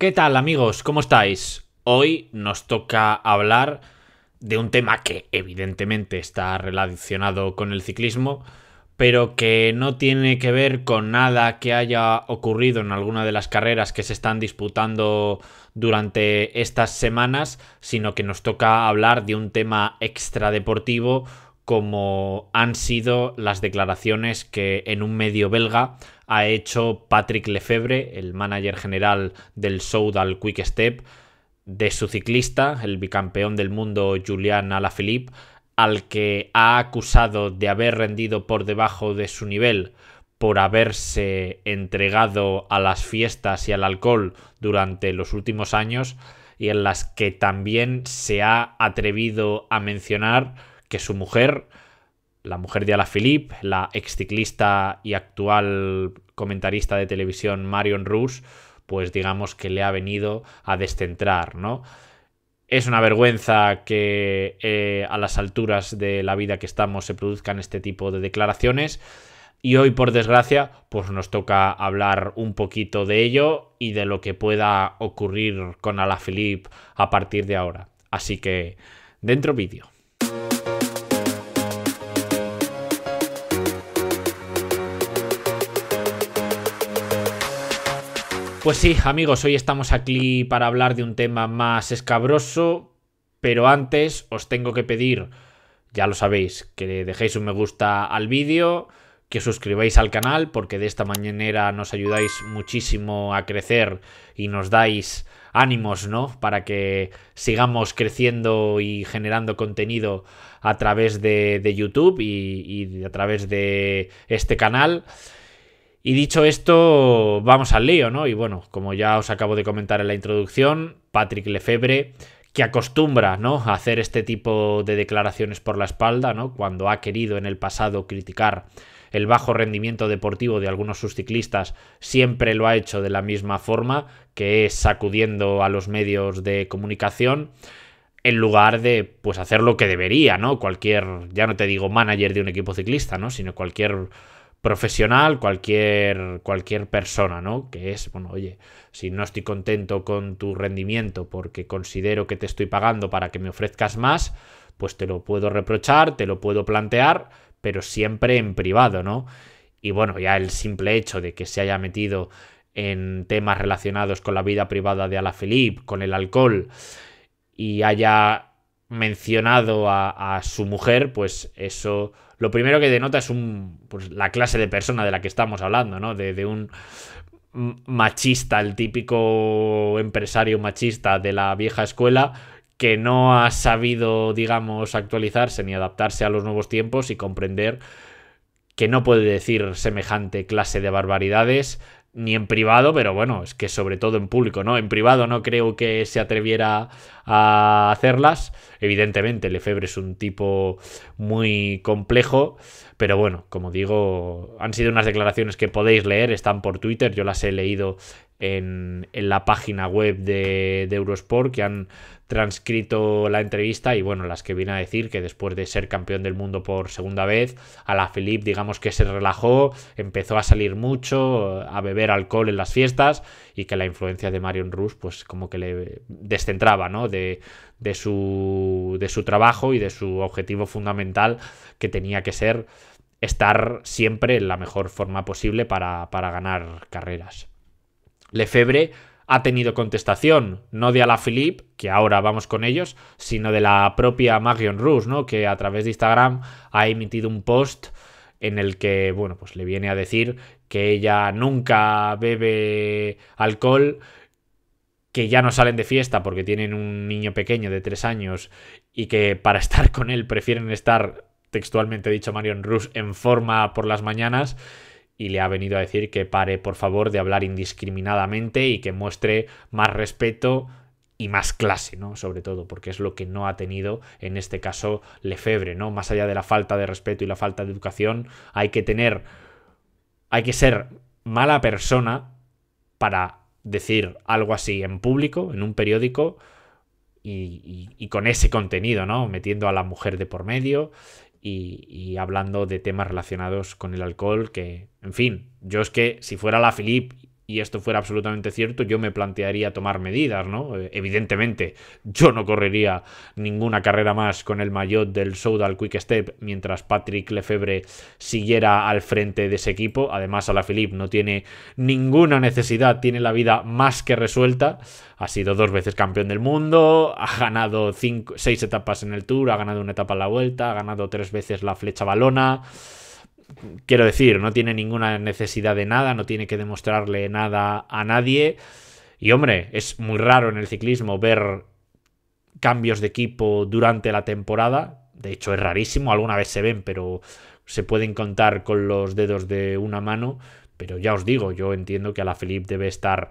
¿Qué tal amigos? ¿Cómo estáis? Hoy nos toca hablar de un tema que evidentemente está relacionado con el ciclismo, pero que no tiene que ver con nada que haya ocurrido en alguna de las carreras que se están disputando durante estas semanas, sino que nos toca hablar de un tema extradeportivo como han sido las declaraciones que en un medio belga ha hecho Patrick Lefebvre, el manager general del Soudal Quick Step, de su ciclista, el bicampeón del mundo Julian Alaphilippe, al que ha acusado de haber rendido por debajo de su nivel por haberse entregado a las fiestas y al alcohol durante los últimos años y en las que también se ha atrevido a mencionar que su mujer la mujer de Alaphilippe, la exciclista y actual comentarista de televisión Marion Rush, pues digamos que le ha venido a descentrar, ¿no? Es una vergüenza que eh, a las alturas de la vida que estamos se produzcan este tipo de declaraciones. Y hoy, por desgracia, pues nos toca hablar un poquito de ello y de lo que pueda ocurrir con Alaphilippe a partir de ahora. Así que, dentro vídeo. Pues sí, amigos, hoy estamos aquí para hablar de un tema más escabroso, pero antes os tengo que pedir, ya lo sabéis, que dejéis un me gusta al vídeo, que suscribáis al canal, porque de esta manera nos ayudáis muchísimo a crecer y nos dais ánimos, ¿no? Para que sigamos creciendo y generando contenido a través de, YouTube y, y a través de este canal. Y dicho esto, vamos al lío, ¿no? Y bueno, como ya os acabo de comentar en la introducción, Patrick Lefebvre, que acostumbra, ¿no? A hacer este tipo de declaraciones por la espalda, ¿no? Cuando ha querido en el pasado criticar el bajo rendimiento deportivo de algunos sus ciclistas, siempre lo ha hecho de la misma forma, que es sacudiendo a los medios de comunicación en lugar de pues hacer lo que debería, ¿no? Cualquier, ya no te digo manager de un equipo ciclista, ¿no? Sino cualquier profesional, cualquier, cualquier persona, ¿no? Que es, bueno, oye, si no estoy contento con tu rendimiento porque considero que te estoy pagando para que me ofrezcas más, pues te lo puedo reprochar, te lo puedo plantear, pero siempre en privado, ¿no? Y bueno, ya el simple hecho de que se haya metido en temas relacionados con la vida privada de Alaphilippe, con el alcohol, y haya mencionado a, su mujer, pues eso lo primero que denota es un, pues, la clase de persona de la que estamos hablando, ¿no? De, de un machista, el típico empresario machista de la vieja escuela que no ha sabido, digamos, actualizarse ni adaptarse a los nuevos tiempos y comprender que no puede decir semejante clase de barbaridades ni en privado, pero bueno, es que sobre todo en público, ¿no? En privado no creo que se atreviera a hacerlas. Evidentemente, Lefebvre es un tipo muy complejo, pero bueno, como digo, han sido unas declaraciones que podéis leer, están por Twitter, yo las he leído en, la página web de, Eurosport que han transcrito la entrevista y bueno, las que viene a decir que después de ser campeón del mundo por segunda vez, a la Philippe digamos que se relajó, empezó a salir mucho, a beber alcohol en las fiestas y que la influencia de Marion Rus pues como que le descentraba, De, su, trabajo y de su objetivo fundamental que tenía que ser estar siempre en la mejor forma posible para ganar carreras. Lefebvre ha tenido contestación, no de Alaphilippe, que ahora vamos con ellos, sino de la propia Marion Rus, ¿no? que a través de Instagram ha emitido un post en el que, bueno, pues le viene a decir que ella nunca bebe alcohol, que ya no salen de fiesta porque tienen un niño pequeño de tres años y que para estar con él prefieren estar, textualmente dicho Marion Rus, en forma por las mañanas y le ha venido a decir que pare por favor de hablar indiscriminadamente y que muestre más respeto y más clase, ¿no? Sobre todo, porque es lo que no ha tenido en este caso Lefebvre, ¿no? Más allá de la falta de respeto y la falta de educación, hay que tener hay que ser mala persona para decir algo así en público, en un periódico, y, y, con ese contenido, ¿no? Metiendo a la mujer de por medio y, hablando de temas relacionados con el alcohol, que, en fin, yo es que si fuera la Philippe y esto fuera absolutamente cierto, yo me plantearía tomar medidas, ¿no? Eh, evidentemente, yo no correría ninguna carrera más con el maillot del Soudal Quick Step mientras Patrick Lefebvre siguiera al frente de ese equipo. Además, Philippe no tiene ninguna necesidad, tiene la vida más que resuelta. Ha sido dos veces campeón del mundo, ha ganado seis etapas en el Tour, ha ganado una etapa en la Vuelta, ha ganado tres veces la Flecha Balona quiero decir, no tiene ninguna necesidad de nada, no tiene que demostrarle nada a nadie. Y hombre, es muy raro en el ciclismo ver cambios de equipo durante la temporada. De hecho, es rarísimo, alguna vez se ven, pero se pueden contar con los dedos de una mano. Pero ya os digo, yo entiendo que a la Felipe debe estar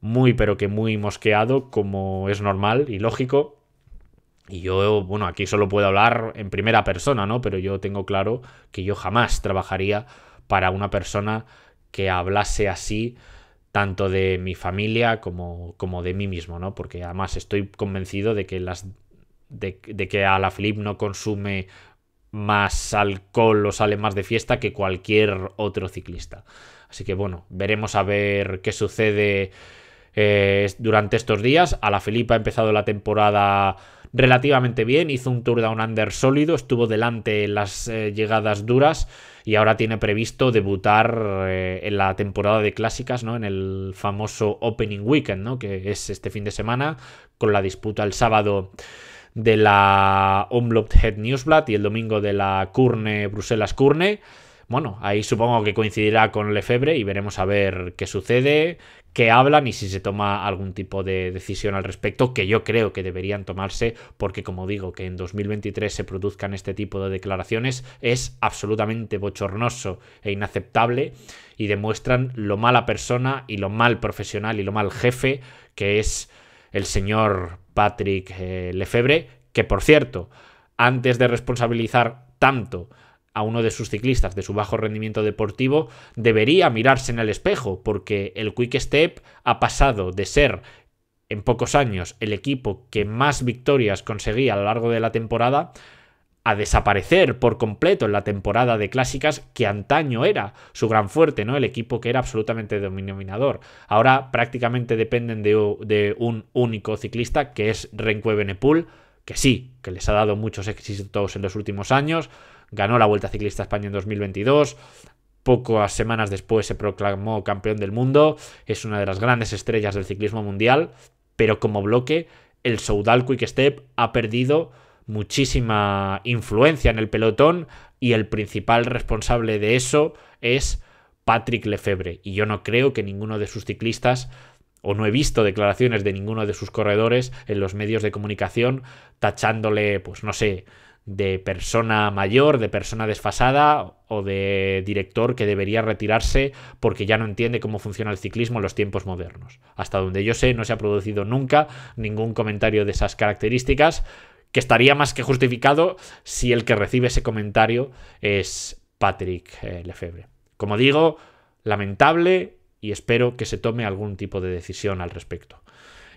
muy, pero que muy mosqueado, como es normal y lógico. Y yo, bueno, aquí solo puedo hablar en primera persona, ¿no? Pero yo tengo claro que yo jamás trabajaría para una persona que hablase así tanto de mi familia como, como de mí mismo, ¿no? Porque además estoy convencido de que las. de, que a la no consume más alcohol o sale más de fiesta que cualquier otro ciclista. Así que bueno, veremos a ver qué sucede eh, durante estos días. A la Felipe ha empezado la temporada relativamente bien, hizo un tour down under sólido, estuvo delante en las eh, llegadas duras y ahora tiene previsto debutar eh, en la temporada de clásicas, ¿no? En el famoso Opening Weekend, ¿no? Que es este fin de semana con la disputa el sábado de la Omloop Head Newsblad y el domingo de la Bruselas Curne. Bueno, ahí supongo que coincidirá con Lefebvre y veremos a ver qué sucede, qué hablan y si se toma algún tipo de decisión al respecto, que yo creo que deberían tomarse, porque como digo, que en 2023 se produzcan este tipo de declaraciones es absolutamente bochornoso e inaceptable y demuestran lo mala persona y lo mal profesional y lo mal jefe que es el señor Patrick eh, Lefebvre, que por cierto, antes de responsabilizar tanto a uno de sus ciclistas de su bajo rendimiento deportivo, debería mirarse en el espejo, porque el Quick Step ha pasado de ser en pocos años el equipo que más victorias conseguía a lo largo de la temporada a desaparecer por completo en la temporada de clásicas que antaño era su gran fuerte, ¿no? El equipo que era absolutamente dominador. Ahora prácticamente dependen de, un único ciclista que es Renque Benepul que sí, que les ha dado muchos éxitos en los últimos años. Ganó la Vuelta Ciclista España en 2022. Pocas semanas después se proclamó campeón del mundo. Es una de las grandes estrellas del ciclismo mundial. Pero como bloque, el Soudal Quick Step ha perdido muchísima influencia en el pelotón y el principal responsable de eso es Patrick Lefebvre. Y yo no creo que ninguno de sus ciclistas o no he visto declaraciones de ninguno de sus corredores en los medios de comunicación tachándole, pues no sé, de persona mayor, de persona desfasada o de director que debería retirarse porque ya no entiende cómo funciona el ciclismo en los tiempos modernos. Hasta donde yo sé, no se ha producido nunca ningún comentario de esas características, que estaría más que justificado si el que recibe ese comentario es Patrick eh, Lefebvre. Como digo, lamentable, y espero que se tome algún tipo de decisión al respecto.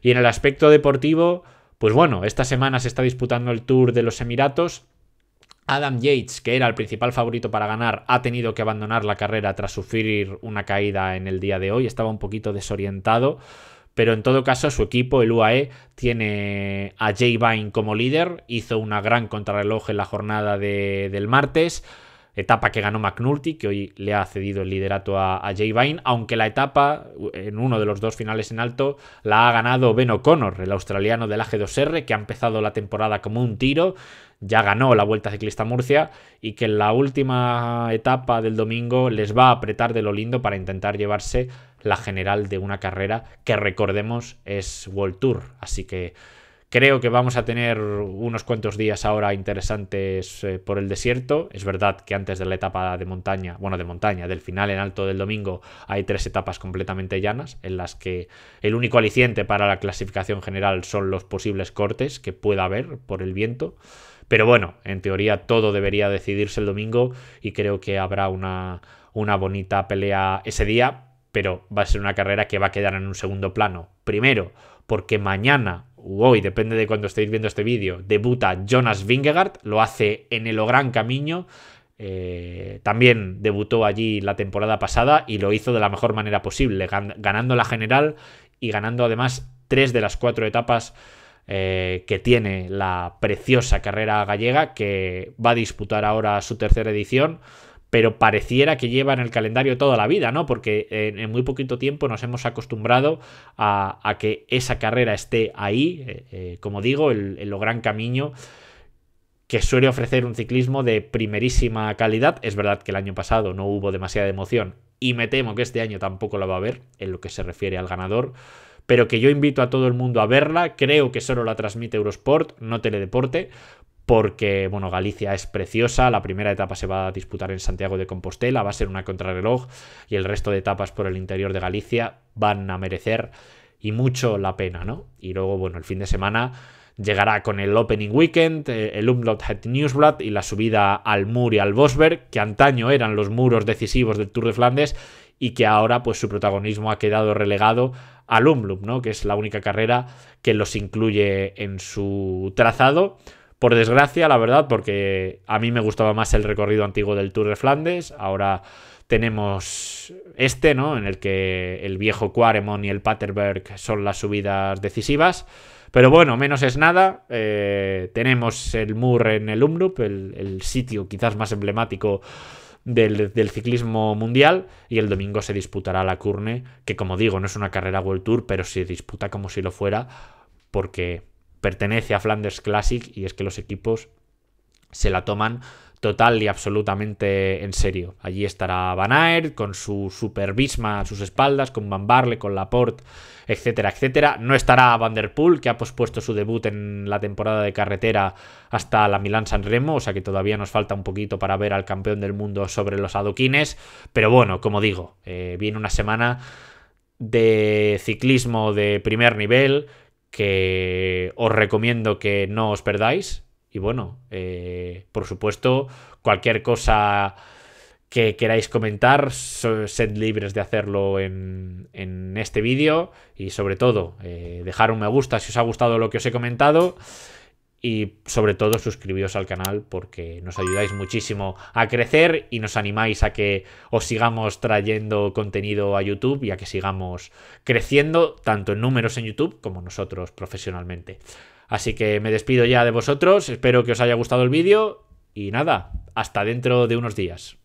Y en el aspecto deportivo, pues bueno, esta semana se está disputando el Tour de los Emiratos. Adam Yates, que era el principal favorito para ganar, ha tenido que abandonar la carrera tras sufrir una caída en el día de hoy. Estaba un poquito desorientado, pero en todo caso su equipo, el UAE, tiene a Jay Vine como líder. Hizo una gran contrarreloj en la jornada del martes etapa que ganó McNulty, que hoy le ha cedido el liderato a, Jay Vine, aunque la etapa, en uno de los dos finales en alto, la ha ganado Ben O'Connor, el australiano del AG2R, que ha empezado la temporada como un tiro, ya ganó la Vuelta Ciclista Murcia y que en la última etapa del domingo les va a apretar de lo lindo para intentar llevarse la general de una carrera que recordemos es World Tour, así que Creo que vamos a tener unos cuantos días ahora interesantes eh, por el desierto. Es verdad que antes de la etapa de montaña, bueno, de montaña, del final en alto del domingo, hay tres etapas completamente llanas en las que el único aliciente para la clasificación general son los posibles cortes que pueda haber por el viento. Pero bueno, en teoría todo debería decidirse el domingo y creo que habrá una, una bonita pelea ese día, pero va a ser una carrera que va a quedar en un segundo plano. Primero, porque mañana hoy, depende de cuando estéis viendo este vídeo, debuta Jonas Vingegaard, lo hace en el Gran Camino. Eh, también debutó allí la temporada pasada y lo hizo de la mejor manera posible, ganando la general y ganando además tres de las cuatro etapas eh, que tiene la preciosa carrera gallega que va a disputar ahora su tercera edición pero pareciera que lleva en el calendario toda la vida, ¿no? Porque en, muy poquito tiempo nos hemos acostumbrado a, que esa carrera esté ahí, eh, eh, como digo, en lo gran camino que suele ofrecer un ciclismo de primerísima calidad. Es verdad que el año pasado no hubo demasiada emoción y me temo que este año tampoco la va a haber en lo que se refiere al ganador pero que yo invito a todo el mundo a verla. Creo que solo la transmite Eurosport, no Teledeporte, porque bueno, Galicia es preciosa, la primera etapa se va a disputar en Santiago de Compostela, va a ser una contrarreloj y el resto de etapas por el interior de Galicia van a merecer y mucho la pena, ¿no? Y luego, bueno, el fin de semana llegará con el Opening Weekend, eh, el Umlaut Het Newsblad y la subida al Mur y al Bosberg, que antaño eran los muros decisivos del Tour de Flandes y que ahora pues su protagonismo ha quedado relegado al Umloop, ¿no? Que es la única carrera que los incluye en su trazado por desgracia, la verdad, porque a mí me gustaba más el recorrido antiguo del Tour de Flandes. Ahora tenemos este, ¿no? En el que el viejo Quaremont y el Paterberg son las subidas decisivas. Pero bueno, menos es nada. Eh, tenemos el Mur en el Umrup, el, sitio quizás más emblemático del, del, ciclismo mundial y el domingo se disputará la Curne, que como digo no es una carrera World Tour, pero se disputa como si lo fuera porque pertenece a Flanders Classic y es que los equipos se la toman total y absolutamente en serio. Allí estará Van Aert con su super a sus espaldas, con Van Barle, con Laporte, etcétera, etcétera. No estará Van Der Poel, que ha pospuesto su debut en la temporada de carretera hasta la milan San Remo, o sea que todavía nos falta un poquito para ver al campeón del mundo sobre los adoquines. Pero bueno, como digo, eh, viene una semana de ciclismo de primer nivel que os recomiendo que no os perdáis. Y bueno, eh, por supuesto, cualquier cosa que queráis comentar, sed libres de hacerlo en, este vídeo y sobre todo, eh, dejar un me gusta si os ha gustado lo que os he comentado y sobre todo suscribíos al canal porque nos ayudáis muchísimo a crecer y nos animáis a que os sigamos trayendo contenido a YouTube y a que sigamos creciendo tanto en números en YouTube como nosotros profesionalmente. Así que me despido ya de vosotros, espero que os haya gustado el vídeo y nada, hasta dentro de unos días.